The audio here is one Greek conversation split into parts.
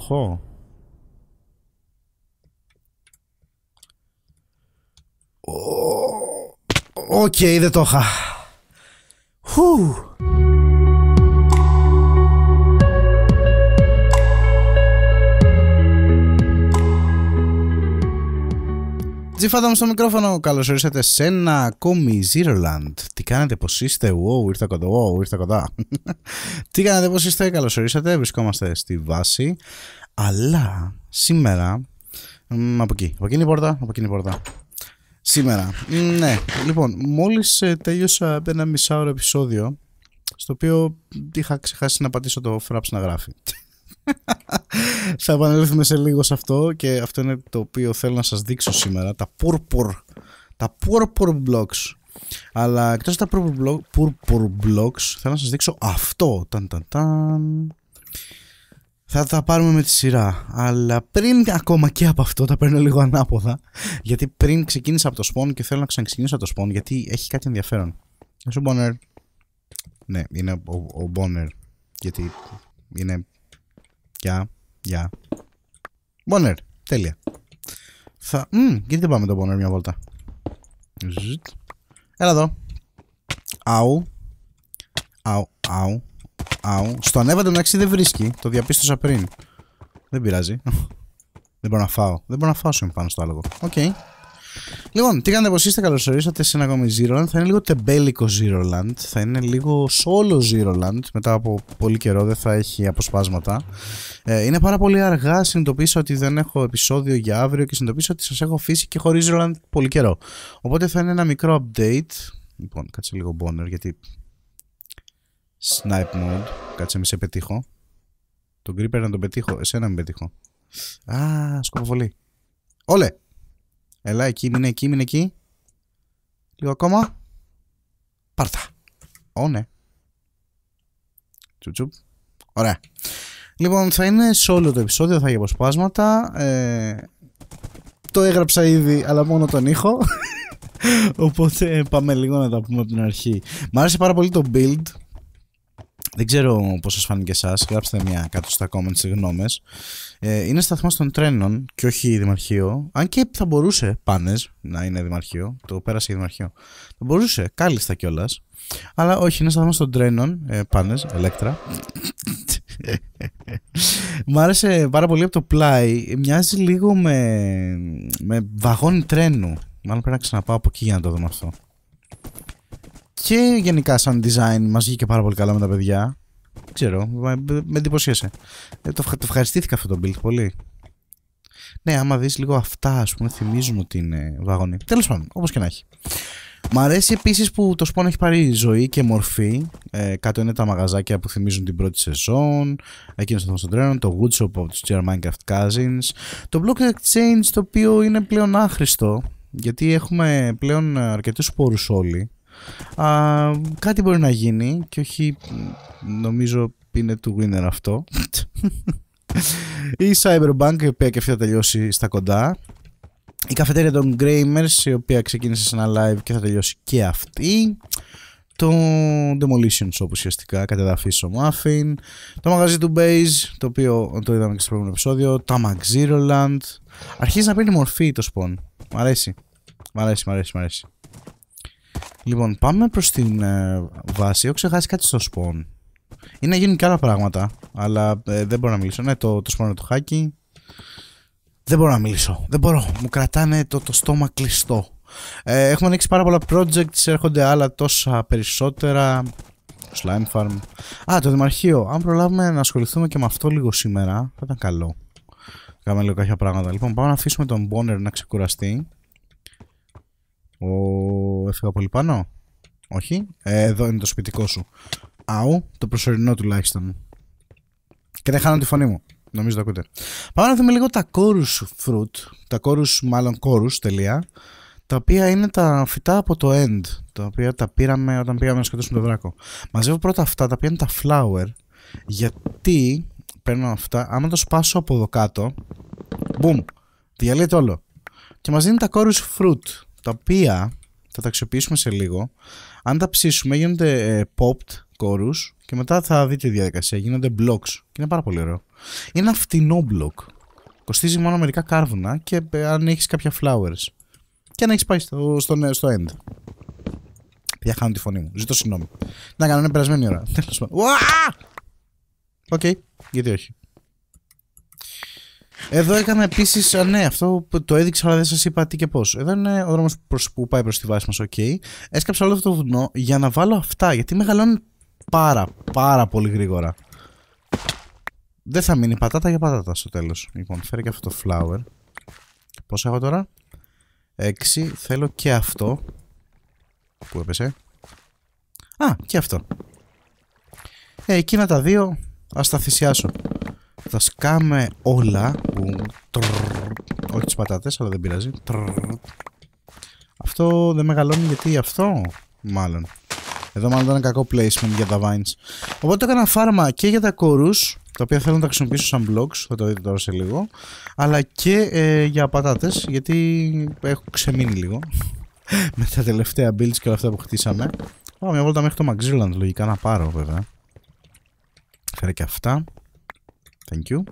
έχω. Οκ, okay, δεν το είχα. Φου. Τζιφάτα μου στο μικρόφωνο, καλώς ορίσατε σε ένα ακόμη Land. Τι κάνετε, πώς είστε, wow, ήρθα κοντά, wow, ήρθα κοντά. Τι κάνετε, πώς είστε, καλώς ορίσατε, βρισκόμαστε στη βάση. Αλλά σήμερα. Μ, από εκεί, από εκείνη η πόρτα, από εκείνη η πόρτα. Σήμερα. Ναι, λοιπόν, μόλις ε, τέλειωσα ένα μισάωρο επεισόδιο. Στο οποίο είχα ξεχάσει να πατήσω το φράψι να γράφει θα επανέλθουμε σε λίγο σε αυτό και αυτό είναι το οποίο θέλω να σας δείξω σήμερα. Τα purple, τα purpur blocks. Αλλά από τα purple blocks θέλω να σας δείξω αυτό. Ταν, ταν, ταν. Θα τα πάρουμε με τη σειρά. Αλλά πριν ακόμα και από αυτό, τα παίρνω λίγο ανάποδα. Γιατί πριν ξεκίνησα από το spawn και θέλω να ξαναξεκινήσω από το spawn γιατί έχει κάτι ενδιαφέρον. Είσαι ο Bonner. Ναι, είναι ο, ο Bonner. Γιατί είναι. Γεια. Γεια. Μπονερ. Τέλεια. Θα... Μ, γιατί δεν πάμε το Μπονερ μια βόλτα. Ζητ. Έλα εδώ. Αου. Αου, αου, αου. Στο ανέβατο μεταξύ δεν βρίσκει. Το διαπίστωσα πριν. Δεν πειράζει. δεν μπορώ να φάω. Δεν μπορώ να φάω σου πάνω στο άλογο. Οκ. Okay. Λοιπόν, τι κάνετε πως είστε, καλωσορίσατε ορίσατε σε ένα ακόμη Land Θα είναι λίγο τεμπέλικο Zero Land θα είναι λίγο solo Zero Land μετά από πολύ καιρό δεν θα έχει αποσπάσματα. Ε, είναι πάρα πολύ αργά, συνειδητοποίησα ότι δεν έχω επεισόδιο για αύριο και συνειδητοποίησα ότι σας έχω αφήσει και χωρίς Land πολύ καιρό. Οπότε θα είναι ένα μικρό update. Λοιπόν, κάτσε λίγο boner γιατί... Snipe mode, κάτσε μη σε πετύχω. Τον Creeper να τον πετύχω, εσένα μην πετύχω. Α, σκοποβολή. Όλε! Ελά, εκεί, μείνε εκεί, μείνε εκεί. Λίγο ακόμα. Πάρτα. Ω, ναι. Τσουτσουπ. Ωραία. Λοιπόν, θα είναι σε όλο το επεισόδιο, θα έχει αποσπάσματα. Ε, το έγραψα ήδη, αλλά μόνο τον ήχο. Οπότε πάμε λίγο να τα πούμε από την αρχή. Μ' άρεσε πάρα πολύ το build δεν ξέρω πώς σας φάνηκε εσάς. Γράψτε μια κάτω στα comments τι γνώμες. Ε, είναι σταθμός των τρένων και όχι δημαρχείο. Αν και θα μπορούσε πάνες να είναι δημαρχείο. Το πέρασε η δημαρχείο. Θα μπορούσε, κάλλιστα κιόλας. Αλλά όχι, είναι σταθμός των τρένων. Ε, πάνες, ελέκτρα. Μου άρεσε πάρα πολύ από το πλάι. Μοιάζει λίγο με, με βαγόνι τρένου. Μάλλον πρέπει να ξαναπάω από εκεί για να το δούμε αυτό. Και γενικά σαν design μας βγήκε πάρα πολύ καλά με τα παιδιά. Δεν ξέρω, με εντυπωσίασε. Ε, το, το ευχαριστήθηκα αυτό το build πολύ. Ναι, άμα δεις λίγο αυτά, ας πούμε, θυμίζουν ότι είναι βαγόνι. Τέλος πάντων, όπως και να έχει. Μ' αρέσει επίσης που το σπόν έχει πάρει ζωή και μορφή. Ε, κάτω είναι τα μαγαζάκια που θυμίζουν την πρώτη σεζόν. Εκείνος των Θοστοντρένων, το Woodshop από του Dear Minecraft Cousins. Το Block Exchange το οποίο είναι πλέον άχρηστο γιατί έχουμε πλέον αρκετούς σπόρου όλοι κάτι μπορεί να γίνει και όχι νομίζω είναι του winner αυτό. η Cyberbank η οποία και αυτή θα τελειώσει στα κοντά. Η καφετέρια των Gramers η οποία ξεκίνησε σε ένα live και θα τελειώσει και αυτή. Το Demolition Shop ουσιαστικά, κατεδαφή στο Muffin. Το μαγαζί του Base, το οποίο το είδαμε και στο προηγούμενο επεισόδιο. Τα Land. Αρχίζει να παίρνει μορφή το σπον. Μ' αρέσει. Μ' αρέσει, μ' αρέσει, μ' αρέσει. Λοιπόν, πάμε προς την ε, βάση. Έχω ξεχάσει κάτι στο spawn. Είναι να γίνουν και άλλα πράγματα, αλλά ε, δεν μπορώ να μιλήσω. Ναι, το, το spawn το χάκι. Δεν μπορώ να μιλήσω. Δεν μπορώ. Μου κρατάνε το, το στόμα κλειστό. Ε, έχουμε ανοίξει πάρα πολλά projects, έρχονται άλλα τόσα περισσότερα. Slime Farm. Α, το Δημαρχείο. Αν προλάβουμε να ασχοληθούμε και με αυτό λίγο σήμερα, θα ήταν καλό. Κάμε λίγο κάποια πράγματα. Λοιπόν, πάμε να αφήσουμε τον Bonner να ξεκουραστεί. Ο... Έφυγα πολύ πάνω. Όχι. Ε, εδώ είναι το σπιτικό σου. Αου, το προσωρινό τουλάχιστον. Και δεν χάνω τη φωνή μου. Νομίζω το ακούτε. Πάμε να δούμε λίγο τα chorus fruit. Τα chorus, μάλλον chorus, τελεία. Τα οποία είναι τα φυτά από το end. Τα οποία τα πήραμε όταν πήγαμε να σκοτώσουμε τον δράκο. Μαζεύω πρώτα αυτά, τα οποία είναι τα flower. Γιατί παίρνω αυτά, άμα το σπάσω από εδώ κάτω, Μπούμ. διαλύεται όλο. Και μας δίνει τα chorus fruit τα οποία θα τα αξιοποιήσουμε σε λίγο. Αν τα ψήσουμε γίνονται ε, popped κόρους και μετά θα δείτε τη διαδικασία. Γίνονται blocks και είναι πάρα πολύ ωραίο. Είναι ένα φτηνό block. Κοστίζει μόνο μερικά κάρβουνα και ε, αν έχεις κάποια flowers. Και αν έχεις πάει στο, στο, στο end. Διαχάνω τη φωνή μου. Ζητώ συγγνώμη. Να κάνω, είναι περασμένη ώρα. Τέλος πάντων. Οκ. Γιατί όχι. Εδώ έκανα επίσης. Ναι, αυτό το έδειξα, αλλά δεν σας είπα τι και πώς. Εδώ είναι ο δρόμος που πάει προς τη βάση μας. Okay. Έσκαψα όλο αυτό το βουνό για να βάλω αυτά. Γιατί μεγαλώνουν πάρα, πάρα πολύ γρήγορα. Δεν θα μείνει πατάτα για πατάτα στο τέλος. Λοιπόν, φέρει και αυτό το flower. Πόσα έχω τώρα. Έξι, Θέλω και αυτό. Πού έπεσε. Α, και αυτό. Ε, εκείνα τα δύο. Ας τα θυσιάσω θα σκάμε όλα που... όχι τις πατάτες, αλλά δεν πειράζει. Αυτό δεν μεγαλώνει γιατί αυτό, μάλλον. Εδώ μάλλον ήταν κακό placement για τα vines. Οπότε έκανα φάρμα και για τα κορούς, τα οποία θέλω να τα χρησιμοποιήσω σαν blogs, θα το δείτε τώρα σε λίγο. Αλλά και ε, για πατάτες, γιατί έχω ξεμείνει λίγο. με τα τελευταία builds και όλα αυτά που χτίσαμε. Πάω μια βόλτα μέχρι το Maxilland, λογικά να πάρω βέβαια. Φέρε και αυτά. Thank you.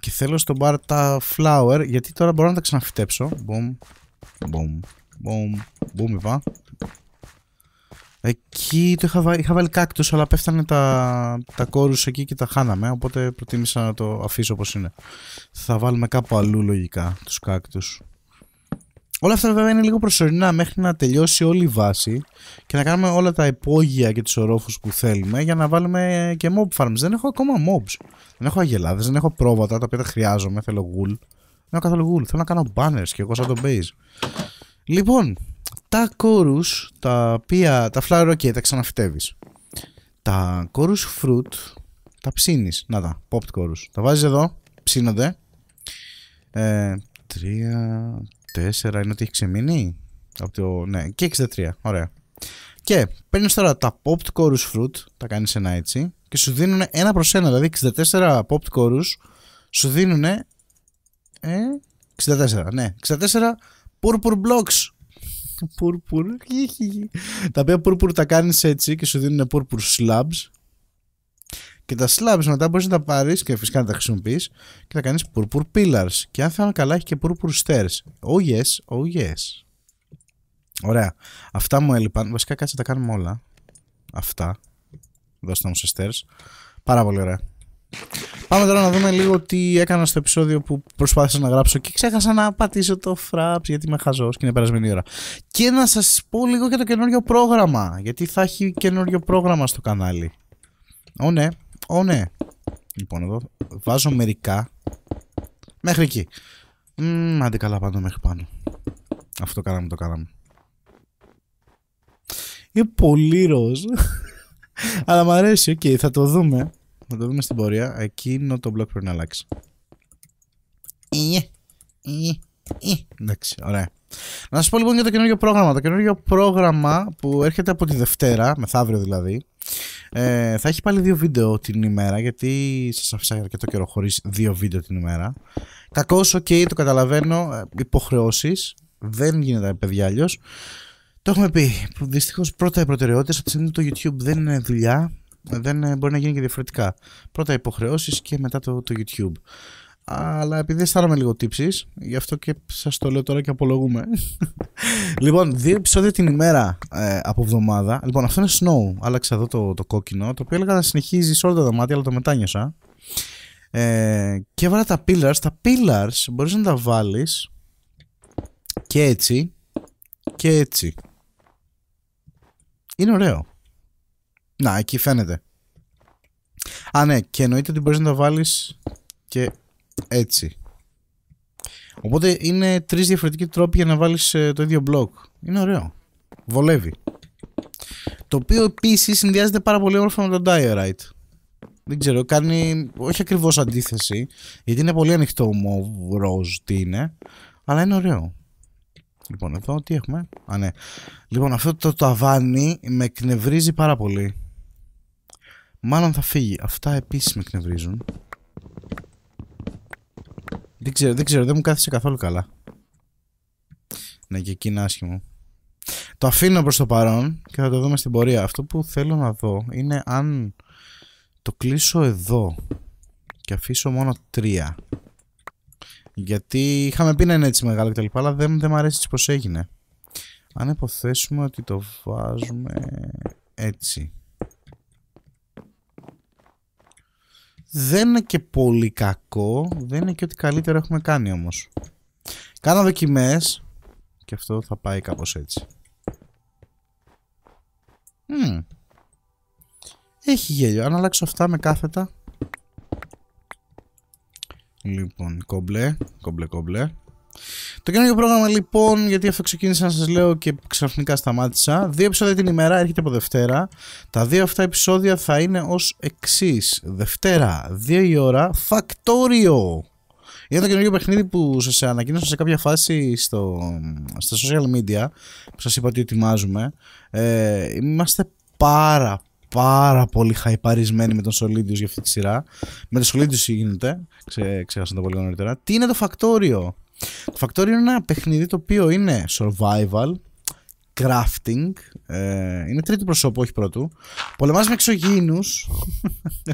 Και θέλω στον μπαρ τα flower, γιατί τώρα μπορώ να τα ξαναφυτέψω. boom, boom, boom είπα. Εκεί το είχα, βάλει, είχα κάκτους, αλλά πέφτανε τα, τα κόρους εκεί και τα χάναμε, οπότε προτίμησα να το αφήσω όπως είναι. Θα βάλουμε κάπου αλλού λογικά τους κάκτους. Όλα αυτά βέβαια είναι λίγο προσωρινά μέχρι να τελειώσει όλη η βάση και να κάνουμε όλα τα υπόγεια και τους ορόφους που θέλουμε για να βάλουμε και mob farms. Δεν έχω ακόμα mobs. Δεν έχω αγελάδες, δεν έχω πρόβατα τα οποία τα χρειάζομαι, θέλω γουλ. Δεν έχω καθόλου ghoul. θέλω να κάνω banners και εγώ σαν τον base. Λοιπόν, τα κόρους, τα οποία, τα flower ok, τα ξαναφυτεύεις. Τα κόρους fruit, τα ψήνεις. Να τα, popped κόρου. Τα βάζεις εδώ, ψήνονται. Ε, τρία, 64 είναι ότι έχει ξεμείνει. Από το, ναι, και 63. Ωραία. Και παίρνεις τώρα τα popped chorus fruit, τα κάνεις ένα έτσι, και σου δίνουν ένα προς ένα. Δηλαδή 64 popped chorus σου δίνουν. Ε, 64, ναι. 64 purpur blocks. Πούρπουρ. τα οποία purpur τα κάνεις έτσι και σου δίνουν purpur slabs. Και τα slabs μετά μπορείς να τα πάρεις και φυσικά να τα χρησιμοποιείς και θα κάνεις purpur pillars. Και αν θέλω καλά, έχει και purpur stairs. Oh yes, oh yes. Ωραία. Αυτά μου έλειπαν. Βασικά κάτσε να τα κάνουμε όλα. Αυτά. Δώστε μου σε stairs. Πάρα πολύ ωραία. Πάμε τώρα να δούμε λίγο τι έκανα στο επεισόδιο που προσπάθησα να γράψω και ξέχασα να πατήσω το fraps γιατί είμαι χαζός και είναι περασμένη ώρα. Και να σας πω λίγο για το καινούριο πρόγραμμα, γιατί θα έχει καινούριο πρόγραμμα στο κανάλι. Ω ναι, Ω, ναι. Λοιπόν, εδώ βάζω μερικά μέχρι εκεί. Μμμ, άντε καλά πάνω μέχρι πάνω. Αυτό κάναμε, το κάναμε. Είναι πολύ ροζ. Αλλά μ' αρέσει, οκ, θα το δούμε. Θα το δούμε στην πορεία. Εκείνο το μπλοκ πρέπει να αλλάξει. Εντάξει, ωραία. Να σας πω λοιπόν για το καινούργιο πρόγραμμα. Το καινούργιο πρόγραμμα που έρχεται από τη Δευτέρα, μεθαύριο δηλαδή, ε, θα έχει πάλι δύο βίντεο την ημέρα, γιατί σας αφήσα αρκετό καιρό χωρίς δύο βίντεο την ημέρα. Κακός οκ, okay, το καταλαβαίνω. Ε, υποχρεώσεις. Δεν γίνεται, παιδιά, αλλιώς. Το έχουμε πει. Δυστυχώς πρώτα οι προτεραιότητες από τη στιγμή το YouTube δεν είναι δουλειά. Δεν ε, μπορεί να γίνει και διαφορετικά. Πρώτα υποχρεώσεις και μετά το, το YouTube αλλά επειδή αισθάνομαι λίγο τύψει, γι' αυτό και σας το λέω τώρα και απολογούμε. λοιπόν, δύο επεισόδια την ημέρα ε, από εβδομάδα. Λοιπόν, αυτό είναι Snow. Άλλαξα εδώ το, το κόκκινο, το οποίο έλεγα να συνεχίζει σε όλα τα δωμάτια, αλλά το μετάνιωσα. Ε, και έβαλα τα pillars. Τα pillars μπορείς να τα βάλεις και έτσι και έτσι. Είναι ωραίο. Να, εκεί φαίνεται. Α, ναι, και εννοείται ότι μπορείς να τα βάλεις και έτσι. Οπότε είναι τρεις διαφορετικοί τρόποι για να βάλεις ε, το ίδιο μπλοκ Είναι ωραίο. Βολεύει. Το οποίο επίσης συνδυάζεται πάρα πολύ όμορφα με τον Diorite. Δεν ξέρω, κάνει όχι ακριβώς αντίθεση, γιατί είναι πολύ ανοιχτό ο ροζ τι είναι, αλλά είναι ωραίο. Λοιπόν, εδώ τι έχουμε. Α, ναι. Λοιπόν, αυτό το ταβάνι με εκνευρίζει πάρα πολύ. Μάλλον θα φύγει. Αυτά επίσης με εκνευρίζουν. Δεν ξέρω, δεν ξέρω, δεν μου κάθισε καθόλου καλά. Ναι, και εκεί είναι άσχημο. Το αφήνω προς το παρόν και θα το δούμε στην πορεία. Αυτό που θέλω να δω είναι αν το κλείσω εδώ και αφήσω μόνο τρία. Γιατί είχαμε πει να είναι έτσι μεγάλο κτλ. Αλλά δεν, δεν μου αρέσει έτσι πως έγινε. Αν υποθέσουμε ότι το βάζουμε έτσι. Δεν είναι και πολύ κακό, δεν είναι και ότι καλύτερο έχουμε κάνει όμως. Κάνω δοκιμές. και αυτό θα πάει κάπως έτσι. Έχει γέλιο. Αν αλλάξω αυτά με κάθετα. Λοιπόν, κόμπλε, κόμπλε, κόμπλε. Το καινούργιο πρόγραμμα λοιπόν, γιατί αυτό ξεκίνησα να σας λέω και ξαφνικά σταμάτησα. Δύο επεισόδια την ημέρα, έρχεται από Δευτέρα. Τα δύο αυτά επεισόδια θα είναι ως εξής. Δευτέρα, 2 η ώρα, Φακτόριο. Είναι το καινούργιο παιχνίδι που σας ανακοίνωσα σε κάποια φάση στο, στα social media, που σας είπα ότι ετοιμάζουμε. Ε, είμαστε πάρα πάρα πολύ χαϊπαρισμένοι με τον Solidius για αυτή τη σειρά. Με τον Solidius γίνεται, ξέ, ξέχασα το πολύ νωρίτερα. Τι είναι το Factorio. Το Factorio είναι ένα παιχνίδι το οποίο είναι survival, crafting, ε, είναι τρίτη προσώπου, όχι πρώτου. Πολεμάς με εξωγήινους.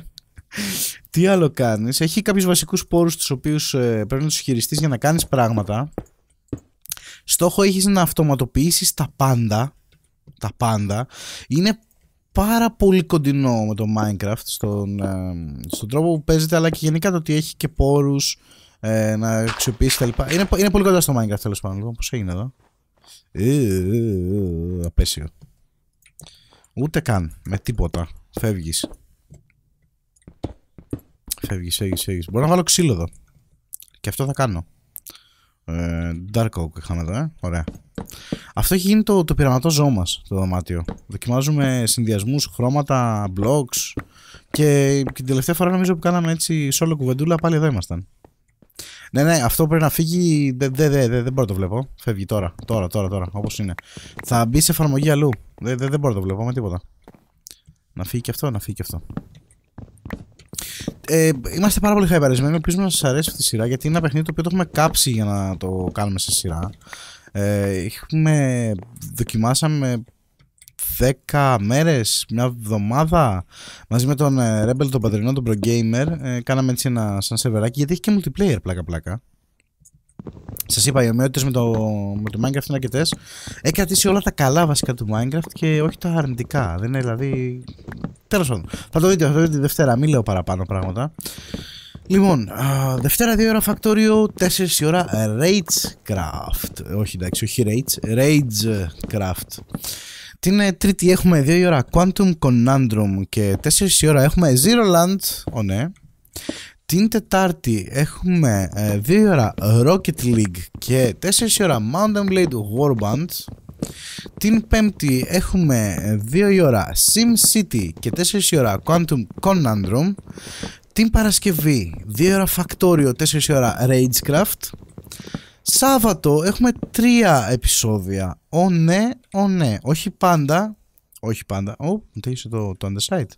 Τι άλλο κάνεις. Έχει κάποιους βασικούς πόρους τους οποίους ε, πρέπει να τους χειριστείς για να κάνεις πράγματα. Στόχο έχεις να αυτοματοποιήσεις τα πάντα. Τα πάντα. Είναι πάρα πολύ κοντινό με το Minecraft στον, ε, στον τρόπο που παίζεται αλλά και γενικά το ότι έχει και πόρους ε, να αξιοποιήσει τα λοιπά. Είναι, είναι πολύ κοντά στο Minecraft τέλος πάντων. Λοιπόν, πώς έγινε εδώ. Ε, ε, ε, απέσιο. Ούτε καν. Με τίποτα. Φεύγεις. Φεύγεις, φεύγεις, φεύγεις. Μπορώ να βάλω ξύλο εδώ. Και αυτό θα κάνω. Ε, dark Oak είχαμε εδώ, ε. Ωραία. Αυτό έχει γίνει το, το πειραματό ζώο μας το δωμάτιο. Δοκιμάζουμε συνδυασμούς, χρώματα, blocks. Και, και την τελευταία φορά νομίζω που κάναμε έτσι όλο κουβεντούλα πάλι εδώ ήμασταν. Ναι, ναι, αυτό πρέπει να φύγει. Δεν δε, δε, δε, μπορώ να το βλέπω. Φεύγει τώρα, τώρα, τώρα, τώρα όπως είναι. Θα μπει σε εφαρμογή αλλού. Δεν δε, μπορώ να το βλέπω με τίποτα. Να φύγει και αυτό, να φύγει και αυτό. Ε, είμαστε πάρα πολύ χαϊπαρισμένοι. Ελπίζουμε να σας αρέσει αυτή η σειρά γιατί είναι ένα παιχνίδι το οποίο το έχουμε κάψει για να το κάνουμε σε σειρά. Ε, έχουμε, δοκιμάσαμε δέκα μέρες, μια εβδομάδα. Μαζί με τον ε, Rebel, τον πατρινό, τον ProGamer, ε, κάναμε έτσι ένα σαν σεβεράκι γιατί έχει και multiplayer πλάκα-πλάκα. Σας είπα, οι ομοιότητες με, το, με το Minecraft είναι αρκετές. Έχει όλα τα καλά βασικά του Minecraft και όχι τα αρνητικά. Δεν είναι δηλαδή. Τέλος πάντων. Θα το δείτε, θα το δείτε τη Δευτέρα. Μην λέω παραπάνω πράγματα. Λοιπόν, α, Δευτέρα 2 ώρα Factorio, 4 η ώρα Ragecraft. Όχι εντάξει, όχι Rage, Ragecraft. Την ε, τρίτη έχουμε 2 ώρα Quantum Conundrum και 4 ώρα έχουμε Zero Land. Ω ναι. Την Τετάρτη έχουμε 2 ε, ώρα Rocket League και 4 ώρα Mountain Blade Warband. Την Πέμπτη έχουμε 2 ε, η ώρα Sim City και 4 η ώρα Quantum Conundrum. Την Παρασκευή 2 η ώρα Factorio, 4 η ώρα Ragecraft. Σάββατο έχουμε τρία επεισόδια. Ω ναι, ω ναι. Όχι πάντα. Όχι πάντα. Ω, μου τέλειωσε το, το site.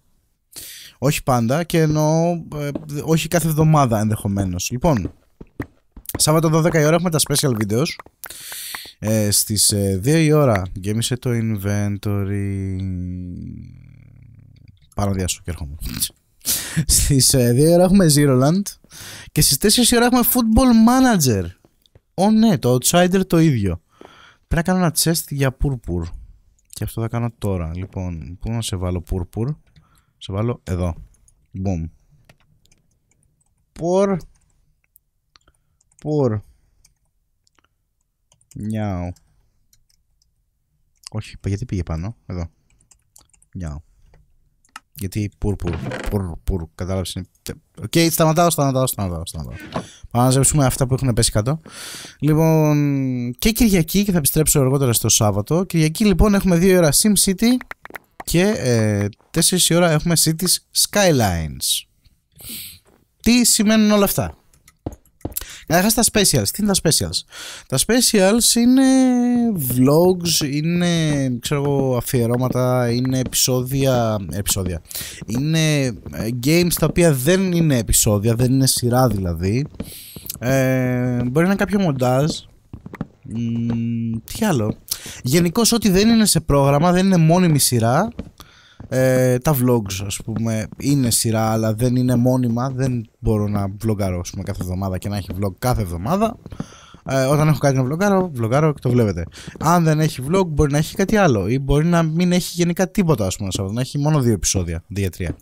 Όχι πάντα και εννοώ ε, όχι κάθε εβδομάδα ενδεχομένως. Λοιπόν, Σάββατο 12 η ώρα έχουμε τα special videos. Ε, στις 2 ε, η ώρα γέμισε το inventory. Πάρα διάσω και έρχομαι. στις 2 ε, η ώρα έχουμε zero land και στις 4 η ώρα έχουμε Football Manager. Ω ναι, το Outsider το ίδιο. Πρέπει να κάνω ένα chest για πούρπουρ. Και αυτό θα κάνω τώρα. Λοιπόν, πού να σε βάλω πούρπουρ. Σε βάλω εδώ. Boom. Πουρ. Πουρ. Νιάου. Όχι, γιατί πήγε πάνω. Εδώ. Νιάου. Γιατί πουρ, πουρ, πουρ, πουρ, κατάλαβες είναι... Οκ, okay, σταματάω, σταματάω, σταματάω, σταματάω. Πάμε να ζεύσουμε αυτά που έχουν πέσει κάτω. Λοιπόν, και Κυριακή και θα επιστρέψω αργότερα στο Σάββατο. Κυριακή λοιπόν έχουμε 2 ώρα Sim City και ε, 4 ώρα έχουμε City Skylines. Τι σημαίνουν όλα αυτά. Καταρχάς τα specials. Τι είναι τα specials. Τα specials είναι vlogs, είναι ξέρω αφιερώματα, είναι επεισόδια. επεισόδια. Είναι ε, games τα οποία δεν είναι επεισόδια, δεν είναι σειρά δηλαδή. Ε, μπορεί να είναι κάποιο μοντάζ. τι άλλο. Γενικώς ό,τι δεν είναι σε πρόγραμμα, δεν είναι μόνιμη σειρά, ε, τα vlogs, ας πούμε, είναι σειρά, αλλά δεν είναι μόνιμα. Δεν μπορώ να βλογγαρώ, πούμε, κάθε εβδομάδα και να έχει vlog κάθε εβδομάδα. Ε, όταν έχω κάτι να βλογγάρω, βλογγάρω και το βλέπετε. Αν δεν έχει vlog, μπορεί να έχει κάτι άλλο ή μπορεί να μην έχει γενικά τίποτα, ας πούμε, Να έχει μόνο δύο επεισόδια, δύο τρία.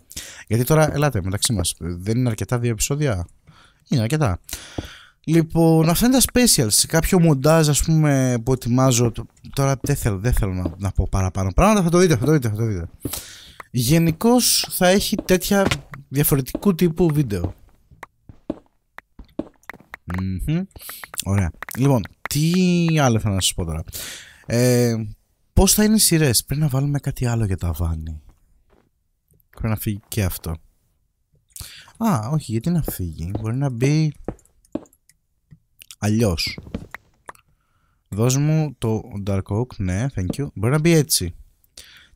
Γιατί τώρα, ελάτε μεταξύ μας, δεν είναι αρκετά δύο επεισόδια. Είναι αρκετά. Λοιπόν, αυτά είναι τα specials. Σε κάποιο μοντάζ, ας πούμε, που ετοιμάζω. Τώρα δεν θέλω, δεν θέλω να, να, πω παραπάνω πράγματα. Θα το δείτε, θα το δείτε. Θα το δείτε. Γενικώς θα έχει τέτοια διαφορετικού τύπου Ωραία. Λοιπόν, τι άλλο θέλω να σας πω τώρα. Ε, Πώς θα είναι οι σειρές, Πρέπει να βάλουμε κάτι άλλο για τα βάνη. Πρέπει να φύγει και αυτό. Α, όχι, γιατί να φύγει. Μπορεί να μπει Αλλιώς. Δώσ' μου το Dark Oak, ναι, thank you. Μπορεί να μπει έτσι.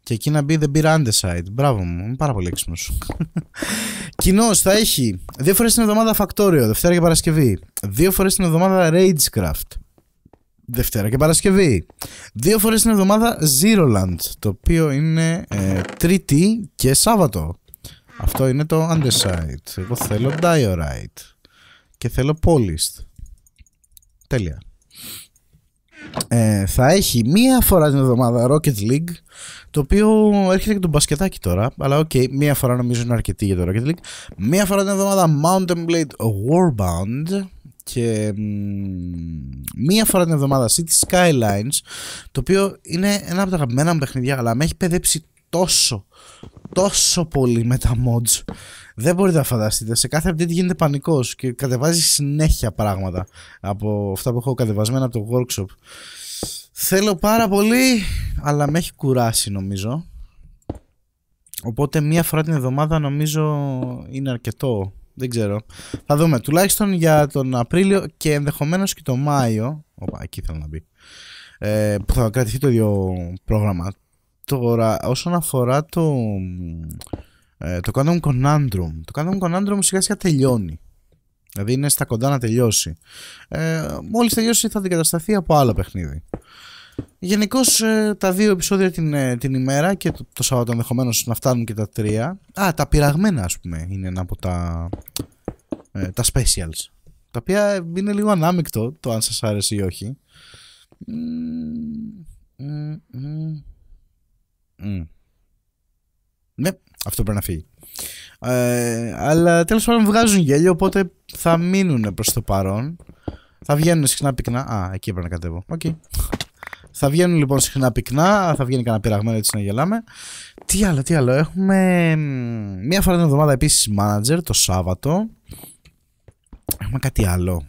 Και εκεί να μπει The Beer Underside. Μπράβο μου, είμαι πάρα πολύ έξυπνος. Κοινός θα έχει δύο φορές την εβδομάδα Factorio, Δευτέρα και Παρασκευή. Δύο φορές την εβδομάδα Ragecraft. Δευτέρα και Παρασκευή. Δύο φορές την εβδομάδα Zero Land, το οποίο είναι ε, Τρίτη και Σάββατο. Αυτό είναι το Underside. Εγώ θέλω Diorite και θέλω Polished. Τέλεια. Ε, θα έχει μία φορά την εβδομάδα Rocket League το οποίο έρχεται και το μπασκετάκι τώρα αλλά οκ, okay, μία φορά νομίζω είναι αρκετή για το Rocket League μία φορά την εβδομάδα Mountain Blade Warbound και μία φορά την εβδομάδα City Skylines το οποίο είναι ένα από τα αγαπημένα μου παιχνιδιά αλλά με έχει παιδέψει τόσο, τόσο πολύ με τα mods. Δεν μπορείτε να φανταστείτε. Σε κάθε update γίνεται πανικός και κατεβάζει συνέχεια πράγματα από αυτά που έχω κατεβασμένα από το workshop. Θέλω πάρα πολύ, αλλά με έχει κουράσει νομίζω. Οπότε μία φορά την εβδομάδα νομίζω είναι αρκετό. Δεν ξέρω. Θα δούμε. Τουλάχιστον για τον Απρίλιο και ενδεχομένως και τον Μάιο. Οπα, εκεί θέλω να μπει. Ε, που θα κρατηθεί το ίδιο πρόγραμμα Τώρα, όσον αφορά το, ε, το Quantum Conundrum, το Quantum Conundrum σιγά σιγά τελειώνει. Δηλαδή είναι στα κοντά να τελειώσει. Ε, μόλις τελειώσει θα αντικατασταθεί από άλλο παιχνίδι. Γενικώς ε, τα δύο επεισόδια την, ε, την ημέρα και το, το Σάββατο ενδεχομένως να φτάνουν και τα τρία. Α, τα πειραγμένα ας πούμε είναι ένα από τα, ε, τα specials. Τα οποία είναι λίγο ανάμεικτο το αν σας άρεσε ή όχι. Mm, mm, ναι, αυτό πρέπει να φύγει. Ε, αλλά τέλος πάντων βγάζουν γέλιο, οπότε θα μείνουν προς το παρόν. Θα βγαίνουν συχνά πυκνά. Α, εκεί έπρεπε να κατέβω. Θα βγαίνουν λοιπόν συχνά πυκνά, θα βγαίνει κανένα πειραγμένο έτσι να γελάμε. Τι άλλο, τι άλλο. Έχουμε μία φορά την εβδομάδα επίσης manager το Σάββατο. Έχουμε κάτι άλλο.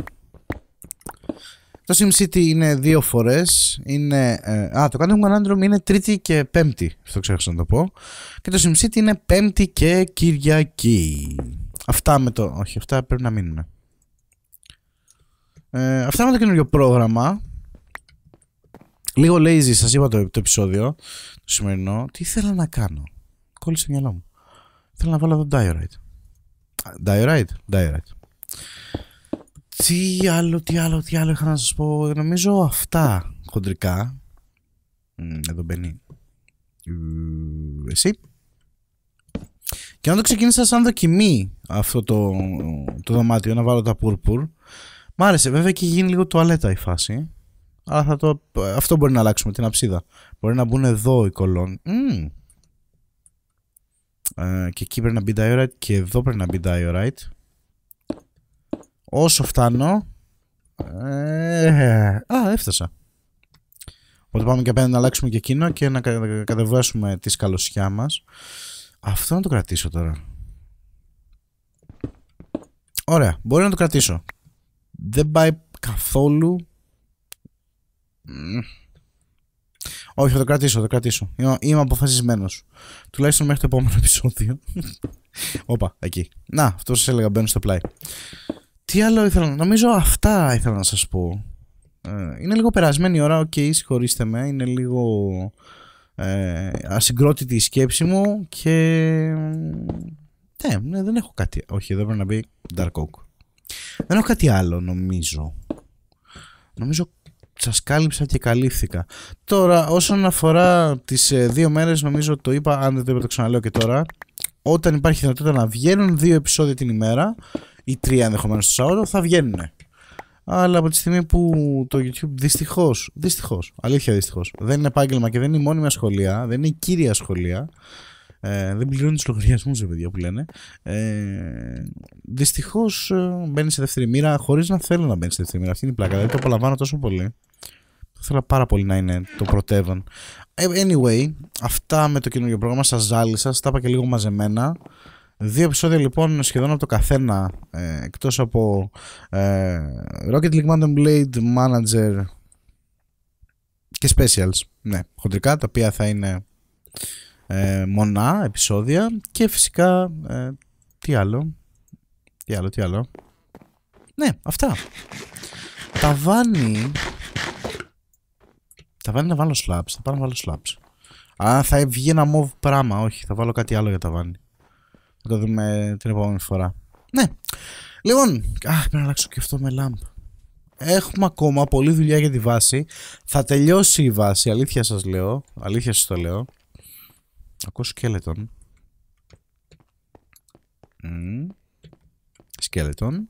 Το SimCity είναι δύο φορές. Είναι, ε, α, το Quantum Conundrum είναι Τρίτη και Πέμπτη. Αυτό ξέχασα να το πω. Και το SimCity είναι Πέμπτη και Κυριακή. Αυτά με το. Όχι, αυτά πρέπει να μείνουν. Ε, αυτά με το καινούριο πρόγραμμα. Λίγο lazy, σας είπα το, επεισόδιο το σημερινό. Τι ήθελα να κάνω. Κόλλησε το μυαλό μου. Θέλω να βάλω εδώ Diorite. Diorite, Diorite. Τι άλλο, τι άλλο, τι άλλο είχα να σας πω. Νομίζω αυτά χοντρικά. Εδώ μπαίνει. Ε, εσύ. Και αν το ξεκίνησα σαν δοκιμή αυτό το, το δωμάτιο, να βάλω τα πουρπουρ. Μ' άρεσε. Βέβαια και γίνει λίγο τουαλέτα η φάση. Αλλά θα το, αυτό μπορεί να αλλάξουμε, την αψίδα. Μπορεί να μπουν εδώ οι κολόν. Mm. και εκεί πρέπει να μπει diorite και εδώ πρέπει να μπει diorite όσο φτάνω. Ε, α, έφτασα. Οπότε πάμε και απέναντι να αλλάξουμε και εκείνο και να κατεβάσουμε τη σκαλωσιά μας. Αυτό να το κρατήσω τώρα. Ωραία, μπορεί να το κρατήσω. Δεν πάει καθόλου. Όχι, θα το κρατήσω, θα το κρατήσω. Είμαι, είμαι αποφασισμένος. Τουλάχιστον μέχρι το επόμενο επεισόδιο. Όπα, εκεί. Να, αυτό σας έλεγα μπαίνω στο πλάι. Τι άλλο ήθελα, νομίζω αυτά ήθελα να σας πω. Ε, είναι λίγο περασμένη η ώρα, οκ, okay, συγχωρήστε με, είναι λίγο ε, ασυγκρότητη η σκέψη μου και... Ναι, ναι, δεν έχω κάτι... Όχι, εδώ πρέπει να μπει Dark Oak. Δεν έχω κάτι άλλο, νομίζω. Νομίζω σας κάλυψα και καλύφθηκα. Τώρα, όσον αφορά τις ε, δύο μέρες, νομίζω το είπα, αν δεν το είπα το ξαναλέω και τώρα, όταν υπάρχει δυνατότητα να βγαίνουν δύο επεισόδια την ημέρα ή τρία ενδεχομένως το Σάββατο θα βγαίνουν. Αλλά από τη στιγμή που το YouTube δυστυχώς, δυστυχώς, αλήθεια δυστυχώς, δεν είναι επάγγελμα και δεν είναι η μόνιμη σχολεία, δεν είναι η κύρια σχολεία, ε, δεν πληρώνει τους λογαριασμούς, ρε παιδιά που λένε. Ε, Δυστυχώς ε, μπαίνεις σε δεύτερη μοίρα χωρίς να θέλω να μπαίνεις σε δεύτερη μοίρα. Αυτή είναι η πλάκα. Δηλαδή το απολαμβάνω τόσο πολύ. Θα ήθελα πάρα πολύ να είναι το πρωτεύον. Ε, anyway, αυτά με το καινούργιο πρόγραμμα. Σας ζάλισα, σας τα είπα και λίγο μαζεμένα. Δύο επεισόδια λοιπόν σχεδόν από το καθένα ε, εκτός από ε, Rocket League Mountain Blade, Manager και Specials. Ναι, χοντρικά τα οποία θα είναι ε, μονά επεισόδια και φυσικά ε, τι άλλο, τι άλλο, τι άλλο. Ναι, αυτά. Τα βάνει... Τα βάνει να βάλω slaps, θα πάω να βάλω slaps. Α, θα βγει ένα μοβ πράγμα, όχι, θα βάλω κάτι άλλο για τα βάνει. Θα το δούμε την επόμενη φορά. Ναι. Λοιπόν, α, πρέπει να αλλάξω και αυτό με λάμπ. Έχουμε ακόμα πολλή δουλειά για τη βάση. Θα τελειώσει η βάση, αλήθεια σας λέω. Αλήθεια σας το λέω. Ακούω σκέλετον. Mm. Σκέλετον.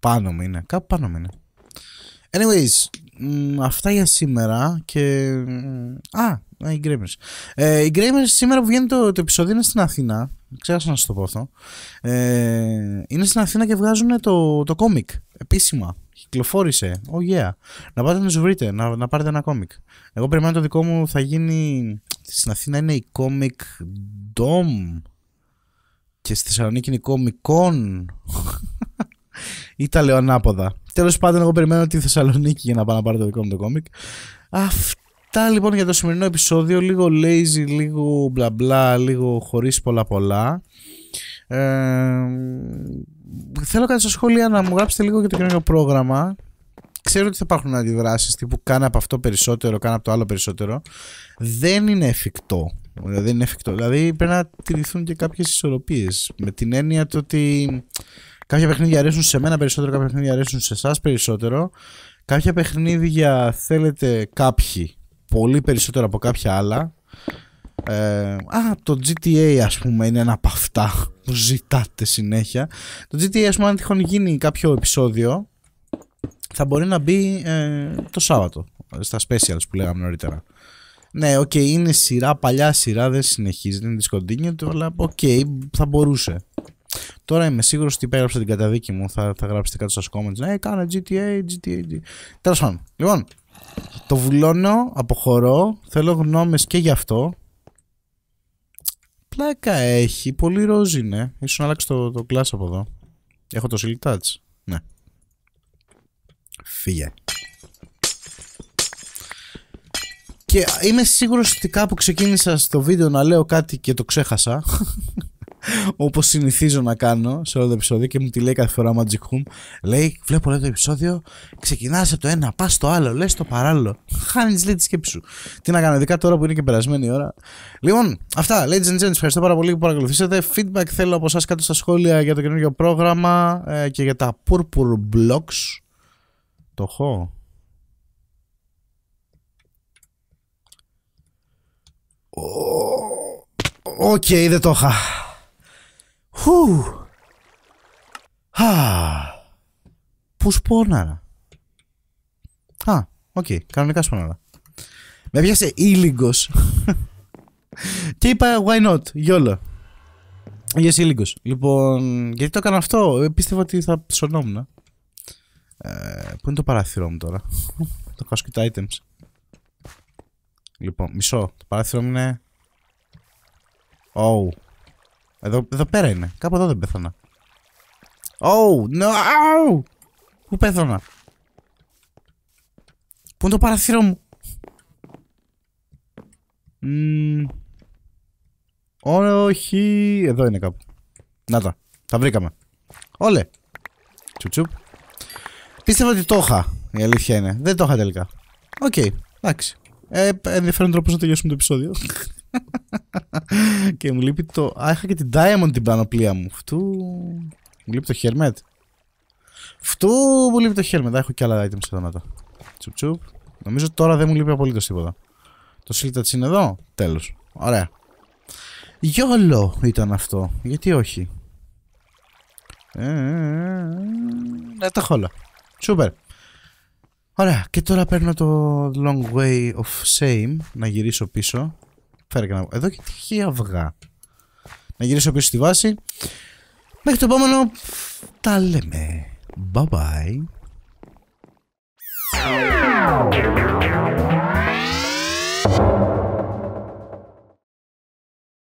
Πάνω μου είναι, κάπου πάνω μου είναι. Anyways, αυτά για σήμερα και... Α, οι Γκρέμερ. Ε, σήμερα που βγαίνει το, το επεισόδιο είναι στην Αθήνα. Ξέχασα να σας το πω αυτό. Ε, είναι στην Αθήνα και βγάζουν το, το κόμικ. Επίσημα. Κυκλοφόρησε. Oh yeah. Να πάτε να τους βρείτε, να, να πάρετε ένα κόμικ. Εγώ περιμένω το δικό μου θα γίνει. Στην Αθήνα είναι η κόμικ Dom. Και στη Θεσσαλονίκη είναι η Comic Con. Ή τα λέω ανάποδα. Τέλος πάντων, εγώ περιμένω τη Θεσσαλονίκη για να πάω να πάρω το δικό μου το κόμικ. Αυτό Αυτά λοιπόν για το σημερινό επεισόδιο, λίγο lazy, λίγο μπλα μπλα, λίγο χωρίς πολλά πολλά. Ε, θέλω κάτι στα σχόλια να μου γράψετε λίγο για το καινούργιο πρόγραμμα. Ξέρω ότι θα υπάρχουν αντιδράσεις τύπου κάνα από αυτό περισσότερο, κάνα από το άλλο περισσότερο. Δεν είναι εφικτό. Δηλαδή, δεν είναι εφικτό. Δηλαδή πρέπει να τηρηθούν και κάποιες ισορροπίες. Με την έννοια του ότι κάποια παιχνίδια αρέσουν σε μένα περισσότερο, κάποια παιχνίδια αρέσουν σε εσάς περισσότερο. Κάποια παιχνίδια θέλετε κάποιοι πολύ περισσότερο από κάποια άλλα. Ε, α, το GTA ας πούμε είναι ένα από αυτά που ζητάτε συνέχεια. Το GTA ας πούμε αν τυχόν γίνει κάποιο επεισόδιο θα μπορεί να μπει ε, το Σάββατο στα specials που λέγαμε νωρίτερα. Ναι, οκ, okay, είναι σειρά, παλιά σειρά, δεν συνεχίζει, είναι discontinued, αλλά οκ, okay, θα μπορούσε. Τώρα είμαι σίγουρος ότι υπέγραψα την καταδίκη μου. Θα, θα γράψετε κάτω στα comments. Ναι, κάνε GTA, GTA. GTA. Τέλος πάντων. Λοιπόν, το βουλώνω, αποχωρώ. Θέλω γνώμες και γι' αυτό. Πλάκα έχει. Πολύ ροζ είναι. Ίσως να αλλάξει το, το από εδώ. Έχω το silly touch. Ναι. Φύγε. Και είμαι σίγουρος ότι κάπου ξεκίνησα στο βίντεο να λέω κάτι και το ξέχασα. Όπως συνηθίζω να κάνω σε όλο το επεισόδιο και μου τη λέει κάθε φορά Magic Home. Λέει: Βλέπω λέει, το επεισόδιο, ξεκινάς από το ένα, πας στο άλλο, λες το παράλληλο. Χάνεις λέει τη σκέψη σου. Τι να κάνω, ειδικά τώρα που είναι και περασμένη η ώρα. Λοιπόν, αυτά. Ladies and gentlemen, ευχαριστώ πάρα πολύ που παρακολουθήσατε. Feedback θέλω από εσάς κάτω στα σχόλια για το καινούργιο πρόγραμμα ε, και για τα Purple Blocks. Το έχω. Οκ, okay, δεν το είχα. Χου. Πού σπόναρα. Α, οκ, okay, κανονικά σπονάρα. Με πιάσε ήλιγκος. και είπα, why not, γιόλο. Yes, ήλιγκος. Λοιπόν, γιατί το έκανα αυτό, ε, πίστευα ότι θα ψωνόμουν. Ε, πού είναι το παράθυρό μου τώρα. το κάσκο και items. Λοιπόν, μισό. Το παράθυρο μου είναι... Oh. Εδώ, εδώ πέρα είναι. Κάπου εδώ δεν πέθανα. Oh, no! Oh. Πού πέθανα. Πού είναι το παραθύρο μου. Mm. Όχι. Εδώ είναι κάπου. Να τα. Τα βρήκαμε. Όλε. Τσουτσουπ. Πίστευα ότι το είχα. Η αλήθεια είναι. Δεν το είχα τελικά. Οκ. Okay. Εντάξει. Ε, ενδιαφέρον τρόπο να τελειώσουμε το επεισόδιο και μου λείπει το... Α, είχα και την Diamond την πανοπλία μου. Φτού... Μου λείπει το helmet. Φτού μου λείπει το helmet. έχω και άλλα items εδώ να τα. Τσουπ τσουπ. Νομίζω τώρα δεν μου λείπει απολύτως τίποτα. Το Shield της είναι εδώ. Τέλος. Ωραία. Γιόλο ήταν αυτό. Γιατί όχι. Ε, ναι, τα χόλα. Σούπερ. Ωραία. Και τώρα παίρνω το long way of shame να γυρίσω πίσω. Φέρε Εδώ και τυχαία αυγά. Να γυρίσω πίσω στη βάση. Μέχρι το επόμενο. Τα λέμε. Bye bye.